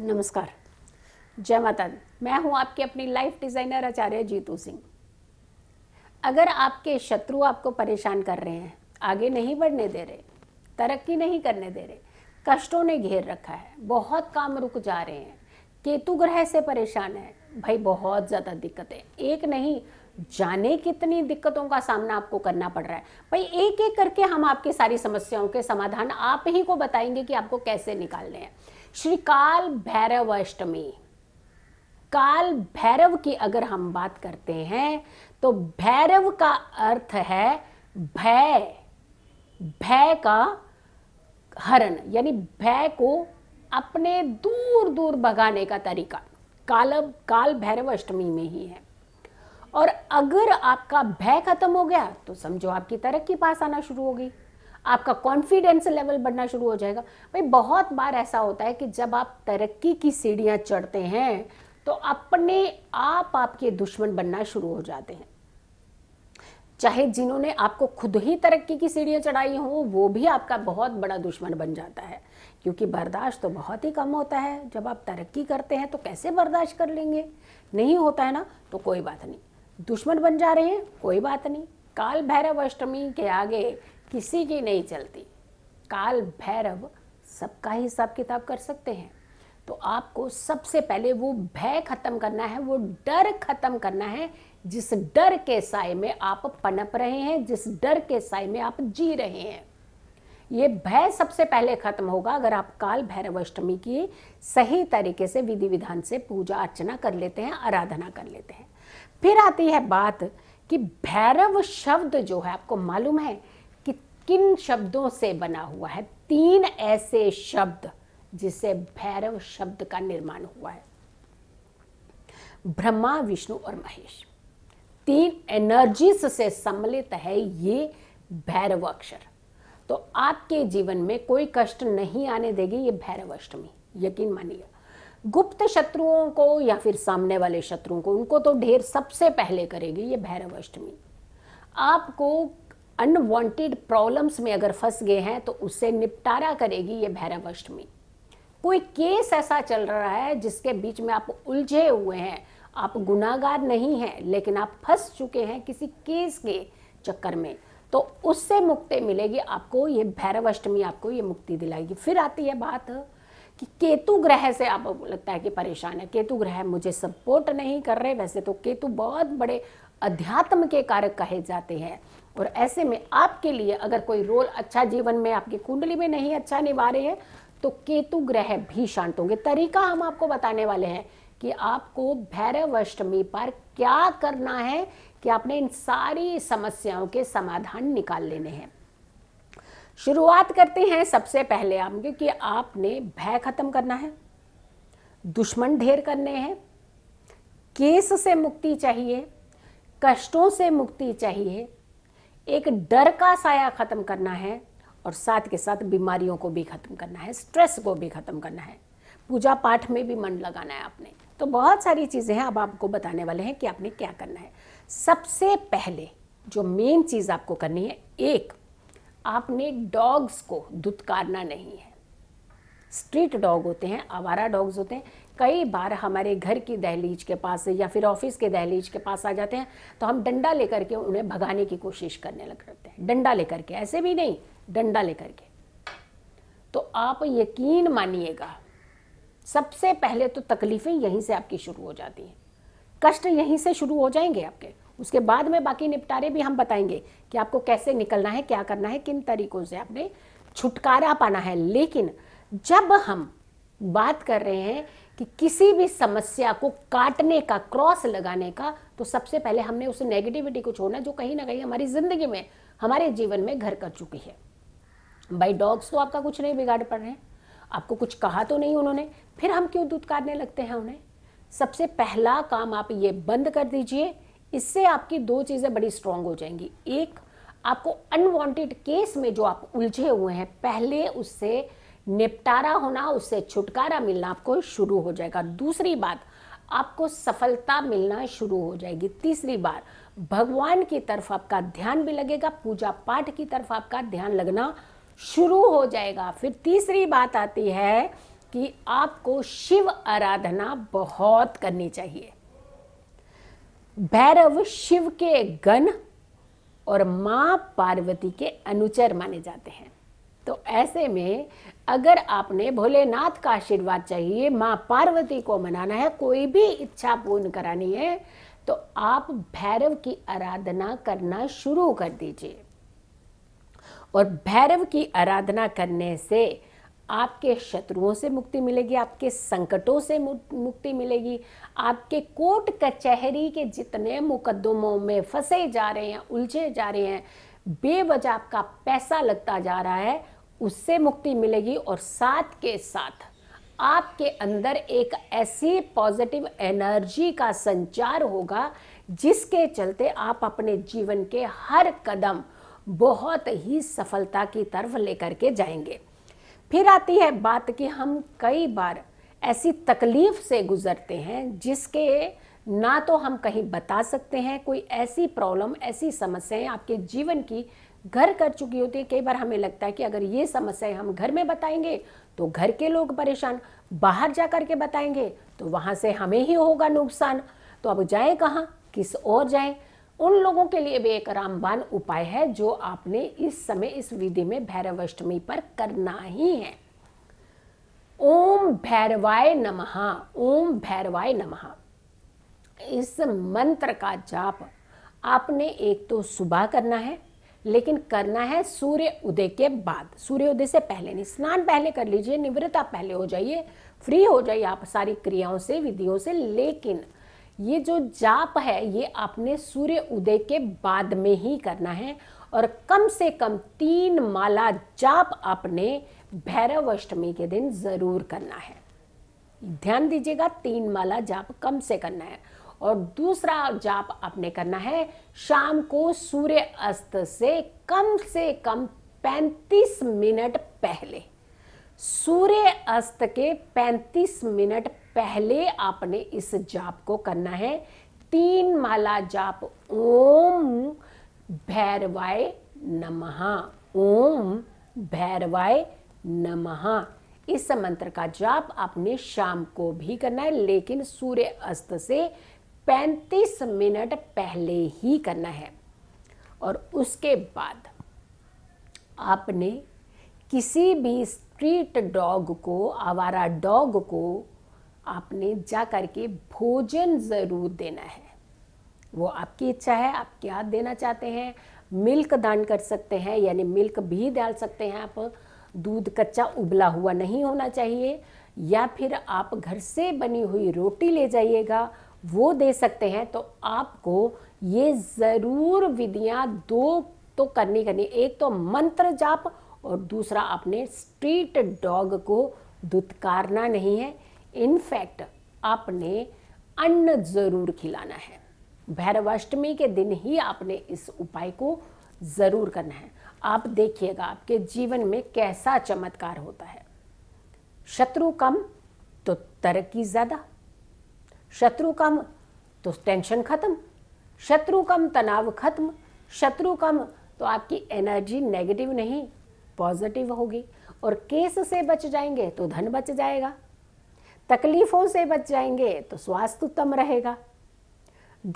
नमस्कार जय माता दी मैं हूं आपकी अपनी लाइफ डिज़ाइनर आचार्य जीतू सिंह अगर आपके शत्रु आपको परेशान कर रहे हैं आगे नहीं बढ़ने दे रहे तरक्की नहीं करने दे रहे कष्टों ने घेर रखा है बहुत काम रुक जा रहे हैं केतु ग्रह से परेशान है भाई बहुत ज़्यादा दिक्कतें एक नहीं जाने कितनी दिक्कतों का सामना आपको करना पड़ रहा है भाई एक एक करके हम आपकी सारी समस्याओं के समाधान आप ही को बताएंगे कि आपको कैसे निकालने हैं श्री काल भैरव अष्टमी काल भैरव की अगर हम बात करते हैं तो भैरव का अर्थ है भय भय का हरण यानी भय को अपने दूर दूर भगाने का तरीका काल काल भैरव अष्टमी में ही है और अगर आपका भय खत्म हो गया तो समझो आपकी तरक्की पास आना शुरू हो गई आपका कॉन्फिडेंस लेवल बढ़ना शुरू हो जाएगा भाई बहुत बार ऐसा होता है कि जब आप तरक्की की सीढ़ियां चढ़ते हैं तो अपने आप आपके दुश्मन बनना शुरू हो जाते हैं चाहे जिन्होंने आपको खुद ही तरक्की की सीढ़ियां चढ़ाई हों वो भी आपका बहुत बड़ा दुश्मन बन जाता है क्योंकि बर्दाश्त तो बहुत ही कम होता है जब आप तरक्की करते हैं तो कैसे बर्दाश्त कर लेंगे नहीं होता है ना तो कोई बात नहीं दुश्मन बन जा रहे हैं कोई बात नहीं काल भैरव अष्टमी के आगे किसी की नहीं चलती काल भैरव सबका हिसाब किताब कर सकते हैं तो आपको सबसे पहले वो भय खत्म करना है वो डर खत्म करना है जिस डर के साय में आप पनप रहे हैं जिस डर के साय में आप जी रहे हैं ये भय सबसे पहले खत्म होगा अगर आप काल भैरव अष्टमी की सही तरीके से विधि विधान से पूजा अर्चना कर लेते हैं आराधना कर लेते हैं फिर आती है बात कि भैरव शब्द जो है आपको मालूम है किन शब्दों से बना हुआ है तीन ऐसे शब्द जिसे भैरव शब्द का निर्माण हुआ है ब्रह्मा विष्णु और महेश तीन एनर्जी से सम्मिलित है ये भैरव अक्षर तो आपके जीवन में कोई कष्ट नहीं आने देगी ये भैरव अष्टमी यकीन मानिए गुप्त शत्रुओं को या फिर सामने वाले शत्रुओं को उनको तो ढेर सबसे पहले करेगी ये भैरव अष्टमी आपको अनवांटेड प्रॉब्लम्स में अगर फंस गए हैं तो उससे निपटारा करेगी ये भैरव अष्टमी कोई केस ऐसा चल रहा है जिसके बीच में आप उलझे हुए हैं आप गुनागार नहीं हैं लेकिन आप फंस चुके हैं किसी केस के चक्कर में तो उससे मुक्ति मिलेगी आपको ये भैरव अष्टमी आपको ये मुक्ति दिलाएगी फिर आती है बात कि केतु ग्रह से आप लगता है कि परेशान है केतु ग्रह मुझे सपोर्ट नहीं कर रहे वैसे तो केतु बहुत बड़े अध्यात्म के कारक कहे जाते हैं और ऐसे में आपके लिए अगर कोई रोल अच्छा जीवन में आपकी कुंडली में नहीं अच्छा निभा रहे हैं तो केतु ग्रह भी शांत होंगे तरीका हम आपको बताने वाले हैं कि आपको भैरव अष्टमी पर क्या करना है कि आपने इन सारी समस्याओं के समाधान निकाल लेने हैं शुरुआत करते हैं सबसे पहले हम क्योंकि आपने भय खत्म करना है दुश्मन ढेर करने हैं केस से मुक्ति चाहिए कष्टों से मुक्ति चाहिए एक डर का साया खत्म करना है और साथ के साथ बीमारियों को भी खत्म करना है स्ट्रेस को भी खत्म करना है पूजा पाठ में भी मन लगाना है आपने तो बहुत सारी चीज़ें हैं अब आपको बताने वाले हैं कि आपने क्या करना है सबसे पहले जो मेन चीज़ आपको करनी है एक आपने डॉग्स को दुत्कारना नहीं है स्ट्रीट डॉग होते हैं आवारा डॉग्स होते हैं कई बार हमारे घर की दहलीज के पास या फिर ऑफिस के दहलीज के पास आ जाते हैं तो हम डंडा लेकर के उन्हें भगाने की कोशिश करने लग जाते हैं डंडा लेकर के ऐसे भी नहीं डंडा लेकर के तो आप यकीन मानिएगा सबसे पहले तो तकलीफ़ें यहीं से आपकी शुरू हो जाती हैं कष्ट यहीं से शुरू हो जाएंगे आपके उसके बाद में बाकी निपटारे भी हम बताएंगे कि आपको कैसे निकलना है क्या करना है किन तरीकों से आपने छुटकारा पाना है लेकिन जब हम बात कर रहे हैं कि किसी भी समस्या को काटने का क्रॉस लगाने का तो सबसे पहले हमने उस नेगेटिविटी को छोड़ना जो कहीं ना कहीं हमारी ज़िंदगी में हमारे जीवन में घर कर चुकी है भाई डॉग्स तो आपका कुछ नहीं बिगाड़ पड़ रहे हैं आपको कुछ कहा तो नहीं उन्होंने फिर हम क्यों दुदकारने लगते हैं उन्हें सबसे पहला काम आप ये बंद कर दीजिए इससे आपकी दो चीज़ें बड़ी स्ट्रांग हो जाएंगी एक आपको अनवांटेड केस में जो आप उलझे हुए हैं पहले उससे निपटारा होना उससे छुटकारा मिलना आपको शुरू हो जाएगा दूसरी बात आपको सफलता मिलना शुरू हो जाएगी तीसरी बार भगवान की तरफ आपका ध्यान भी लगेगा पूजा पाठ की तरफ आपका ध्यान लगना शुरू हो जाएगा फिर तीसरी बात आती है कि आपको शिव आराधना बहुत करनी चाहिए भैरव शिव के गण और माँ पार्वती के अनुचर माने जाते हैं तो ऐसे में अगर आपने भोलेनाथ का आशीर्वाद चाहिए माँ पार्वती को मनाना है कोई भी इच्छा पूर्ण करानी है तो आप भैरव की आराधना करना शुरू कर दीजिए और भैरव की आराधना करने से आपके शत्रुओं से मुक्ति मिलेगी आपके संकटों से मुक्ति मिलेगी आपके कोर्ट कचहरी के जितने मुकदमों में फंसे जा रहे हैं उलझे जा रहे हैं बेवजह आपका पैसा लगता जा रहा है उससे मुक्ति मिलेगी और साथ के साथ आपके अंदर एक ऐसी पॉजिटिव एनर्जी का संचार होगा जिसके चलते आप अपने जीवन के हर कदम बहुत ही सफलता की तरफ लेकर के जाएंगे फिर आती है बात कि हम कई बार ऐसी तकलीफ से गुजरते हैं जिसके ना तो हम कहीं बता सकते हैं कोई ऐसी प्रॉब्लम ऐसी समस्याएं आपके जीवन की घर कर चुकी होती है कई बार हमें लगता है कि अगर ये समस्याएं हम घर में बताएंगे तो घर के लोग परेशान बाहर जा कर के बताएंगे तो वहां से हमें ही होगा नुकसान तो अब जाए कहाँ किस और जाए उन लोगों के लिए भी एक रामबान उपाय है जो आपने इस समय इस विधि में भैरव अष्टमी पर करना ही है ओम भैरवाय नमः ओम भैरवाय नमः इस मंत्र का जाप आपने एक तो सुबह करना है लेकिन करना है सूर्य उदय के बाद सूर्य उदय से पहले नहीं स्नान पहले कर लीजिए निवृत्त आप पहले हो जाइए फ्री हो जाइए आप सारी क्रियाओं से विधियों से लेकिन ये जो जाप है ये आपने सूर्य उदय के बाद में ही करना है और कम से कम तीन माला जाप आपने भैरव अष्टमी के दिन ज़रूर करना है ध्यान दीजिएगा तीन माला जाप कम से करना है और दूसरा जाप आपने करना है शाम को सूर्य अस्त से कम से कम 35 मिनट पहले सूर्य अस्त के 35 मिनट पहले आपने इस जाप को करना है तीन माला जाप ओम भैरवाय नमः ओम भैरवाय नमः इस मंत्र का जाप आपने शाम को भी करना है लेकिन सूर्य अस्त से पैंतीस मिनट पहले ही करना है और उसके बाद आपने किसी भी स्ट्रीट डॉग को आवारा डॉग को आपने जा कर के भोजन ज़रूर देना है वो आपकी इच्छा है आप क्या देना चाहते हैं मिल्क दान कर सकते हैं यानी मिल्क भी डाल सकते हैं आप दूध कच्चा उबला हुआ नहीं होना चाहिए या फिर आप घर से बनी हुई रोटी ले जाइएगा वो दे सकते हैं तो आपको ये ज़रूर विधियां दो तो करनी करनी एक तो मंत्र जाप और दूसरा आपने स्ट्रीट डॉग को दुत्कारना नहीं है इनफैक्ट आपने अन्न ज़रूर खिलाना है भैरवाष्टमी के दिन ही आपने इस उपाय को ज़रूर करना है आप देखिएगा आपके जीवन में कैसा चमत्कार होता है शत्रु कम तो तरक्की ज़्यादा शत्रु कम तो टेंशन खत्म शत्रु कम तनाव खत्म शत्रु कम तो आपकी एनर्जी नेगेटिव नहीं पॉजिटिव होगी और केस से बच जाएंगे तो धन बच जाएगा तकलीफों से बच जाएंगे तो स्वास्थ्य उत्तम रहेगा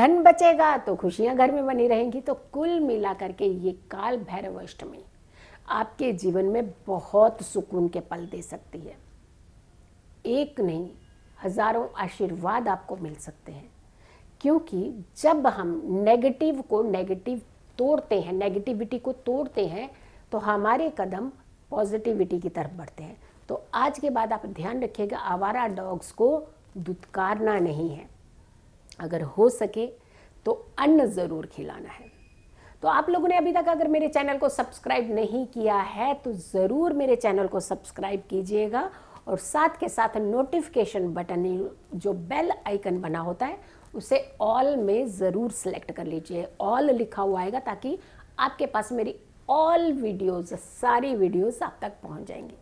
धन बचेगा तो खुशियां घर में बनी रहेंगी तो कुल मिला करके ये काल भैरव अष्टमी आपके जीवन में बहुत सुकून के पल दे सकती है एक नहीं हजारों आशीर्वाद आपको मिल सकते हैं क्योंकि जब हम नेगेटिव को नेगेटिव तोड़ते हैं नेगेटिविटी को तोड़ते हैं तो हमारे कदम पॉजिटिविटी की तरफ बढ़ते हैं तो आज के बाद आप ध्यान रखिएगा आवारा डॉग्स को दुत्कारना नहीं है अगर हो सके तो अन्न ज़रूर खिलाना है तो आप लोगों ने अभी तक अगर मेरे चैनल को सब्सक्राइब नहीं किया है तो ज़रूर मेरे चैनल को सब्सक्राइब कीजिएगा और साथ के साथ नोटिफिकेशन बटन जो बेल आइकन बना होता है उसे ऑल में ज़रूर सेलेक्ट कर लीजिए ऑल लिखा हुआ आएगा ताकि आपके पास मेरी ऑल वीडियोस सारी वीडियोस आप तक पहुंच जाएंगी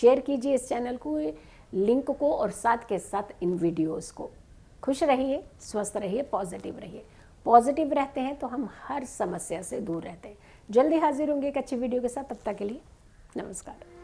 शेयर कीजिए इस चैनल को लिंक को और साथ के साथ इन वीडियोस को खुश रहिए स्वस्थ रहिए पॉजिटिव रहिए पॉजिटिव रहते हैं तो हम हर समस्या से दूर रहते हैं जल्दी हाजिर होंगे एक अच्छी वीडियो के साथ तब तक के लिए नमस्कार